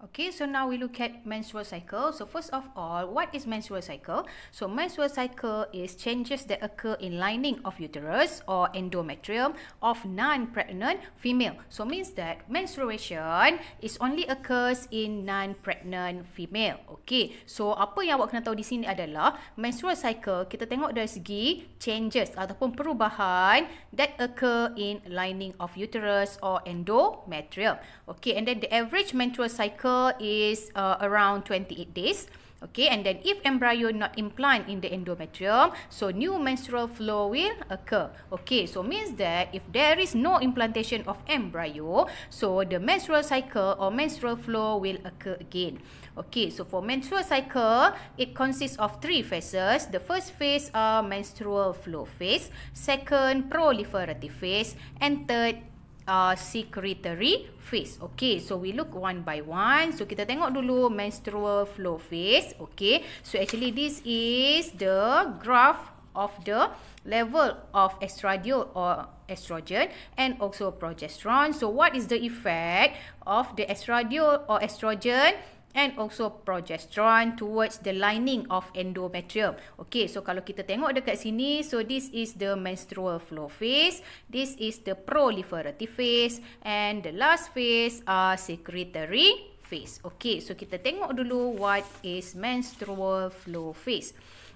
Okay, so now we look at menstrual cycle. So first of all, what is menstrual cycle? So menstrual cycle is changes that occur in lining of uterus or endometrium of non-pregnant female. So means that menstruation is only occurs in non-pregnant female. Okay, so apa yang awak kena tahu di sini adalah menstrual cycle kita tengok dari segi changes ataupun perubahan that occur in lining of uterus or endometrium. Okay, and then the average menstrual cycle cycle is uh, around 28 days. Okay, and then if embryo not implant in the endometrium, so new menstrual flow will occur. Okay, so means that if there is no implantation of embryo, so the menstrual cycle or menstrual flow will occur again. Okay, so for menstrual cycle, it consists of three phases. The first phase are menstrual flow phase, second proliferative phase, and third uh, secretory phase. Okay, so we look one by one. So kita tengok dulu menstrual flow phase. Okay, so actually this is the graph of the level of estradiol or estrogen and also progesterone. So what is the effect of the estradiol or estrogen? and also progesterone towards the lining of endometrium. Okay, so kalau kita tengok dekat sini, so this is the menstrual flow phase, this is the proliferative phase and the last phase are secretory phase. Okay, so kita tengok dulu what is menstrual flow phase.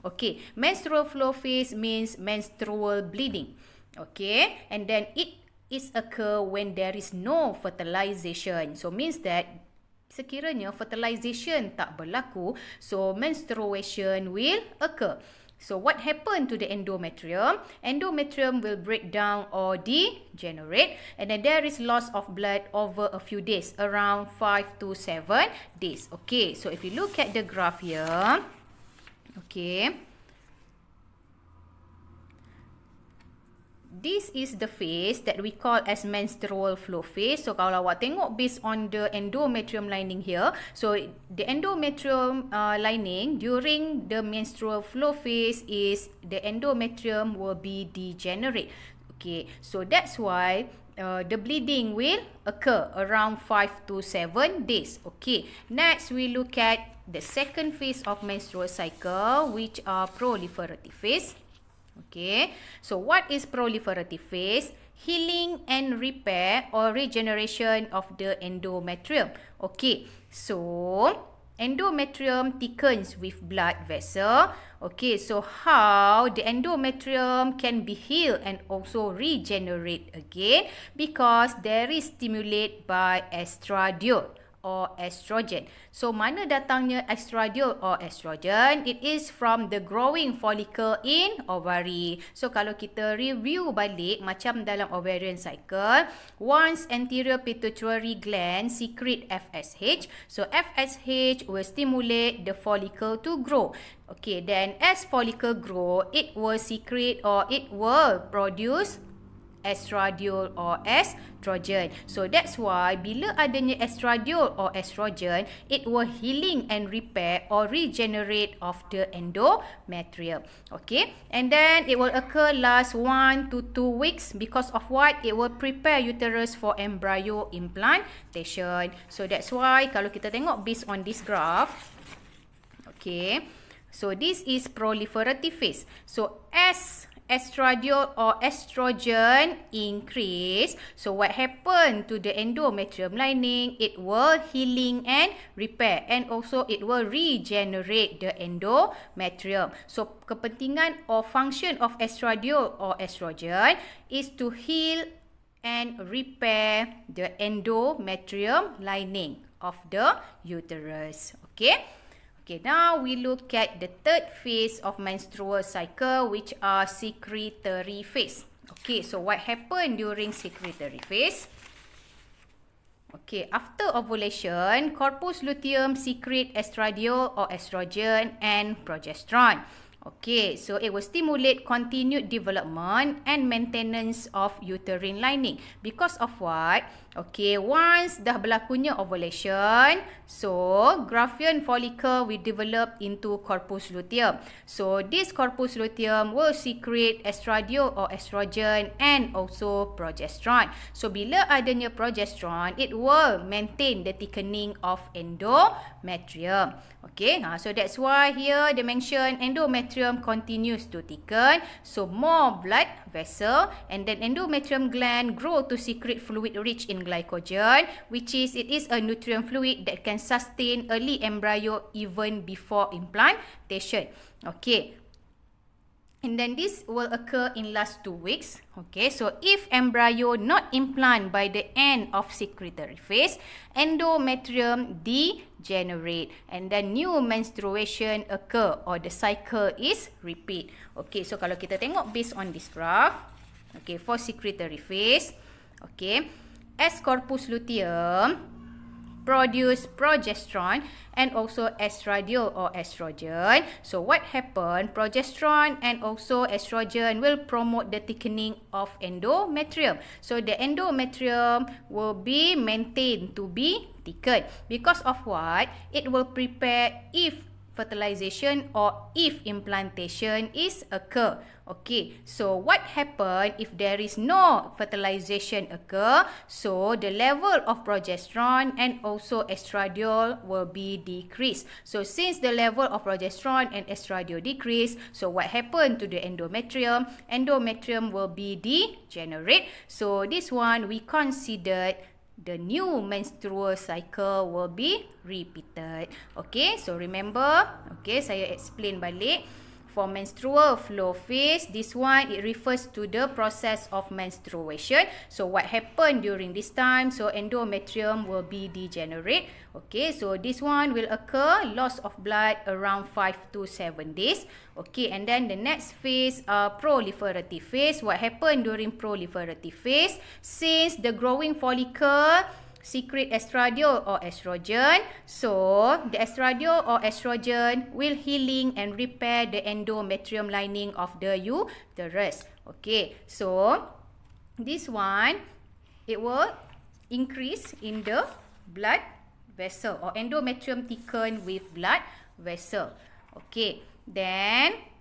Okay, menstrual flow phase means menstrual bleeding. Okay, and then it is occur when there is no fertilization. So means that sekiranya fertilisation tak berlaku, so menstruation will occur. So what happen to the endometrium? Endometrium will break down or degenerate and then there is loss of blood over a few days, around 5 to 7 days. Okay, so if you look at the graph here, okay, this is the phase that we call as menstrual flow phase. So kalau awak tengok based on the endometrium lining here, so the endometrium uh, lining during the menstrual flow phase is the endometrium will be degenerate. Okay, so that's why uh, the bleeding will occur around 5 to 7 days. Okay, next we look at the second phase of menstrual cycle which are proliferative phase. Okay, so what is proliferative phase? Healing and repair or regeneration of the endometrium. Okay, so endometrium thickens with blood vessel. Okay, so how the endometrium can be healed and also regenerate again? Because there is stimulated by estradiol or estrogen. So mana datangnya estradiol or estrogen? It is from the growing follicle in ovary. So kalau kita review balik macam dalam ovarian cycle, once anterior pituitary gland secrete FSH, so FSH will stimulate the follicle to grow. Okay, then as follicle grow, it will secrete or it will produce estradiol or estrogen. So that's why bila adanya estradiol or estrogen, it will healing and repair or regenerate of the endometrium. Okay, and then it will occur last one to two weeks because of what? It will prepare uterus for embryo implantation. So that's why kalau kita tengok based on this graph, okay, so this is proliferative phase. So S estradiol or estrogen increase, so what happen to the endometrium lining? It will healing and repair and also it will regenerate the endometrium. So kepentingan or function of estradiol or estrogen is to heal and repair the endometrium lining of the uterus. Okay? Okay, now we look at the third phase of menstrual cycle which are secretory phase. Okay, so what happen during secretory phase? Okay, after ovulation, corpus luteum secrete estradiol or estrogen and progesterone. Okay, so it will stimulate continued development and maintenance of uterine lining. Because of what? Okay, once dah berlakunya ovulation, so graphene follicle will develop into corpus luteum. So this corpus luteum will secrete estradiol or estrogen and also progesterone. So bila adanya progesterone, it will maintain the thickening of endometrium. Okay, ha, so that's why here they mention endometrium continues to thicken. So more blood vessel and then endometrium gland grow to secrete fluid rich in glycogen which is it is a nutrient fluid that can sustain early embryo even before implantation. Okay. And then this will occur in last two weeks. Okay, so if embryo not implant by the end of secretory phase, endometrium degenerate and then new menstruation occur or the cycle is repeat. Okay, so kalau kita tengok based on this graph, okay, for secretory phase, okay, S corpus luteum produce progesterone and also estradiol or estrogen. So what happen? Progesterone and also estrogen will promote the thickening of endometrium. So the endometrium will be maintained to be thickened. Because of what? It will prepare if Fertilisation or if implantation is occur. Okay, so what happen if there is no fertilisation occur? So the level of progesterone and also estradiol will be decreased. So since the level of progesterone and estradiol decrease, so what happen to the endometrium? Endometrium will be degenerate. So this one we considered the new menstrual cycle will be repeated. Okay, so remember, okay, saya explain balik. For menstrual flow phase, this one it refers to the process of menstruation. So what happened during this time? So endometrium will be degenerate. Okay, so this one will occur loss of blood around 5 to 7 days. Okay, and then the next phase, uh, proliferative phase. What happened during proliferative phase? Since the growing follicle secret estradiol or estrogen. So, the estradiol or estrogen will healing and repair the endometrium lining of the uterus. Okay, so this one, it will increase in the blood vessel or endometrium thicken with blood vessel. Okay, then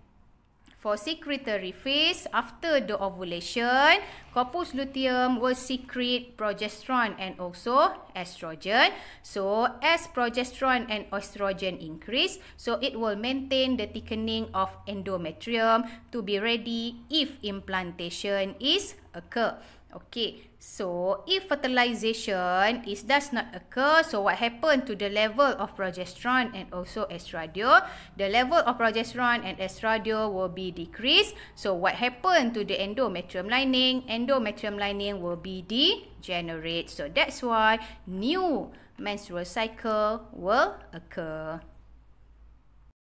for secretory phase after the ovulation, corpus luteum will secrete progesterone and also estrogen. So, as progesterone and estrogen increase, so it will maintain the thickening of endometrium to be ready if implantation is occur. Okay, so if fertilisation is does not occur, so what happen to the level of progesterone and also estradiol? The level of progesterone and estradiol will be decreased. So what happen to the endometrium lining? Endometrium lining will be degenerate. So that's why new menstrual cycle will occur.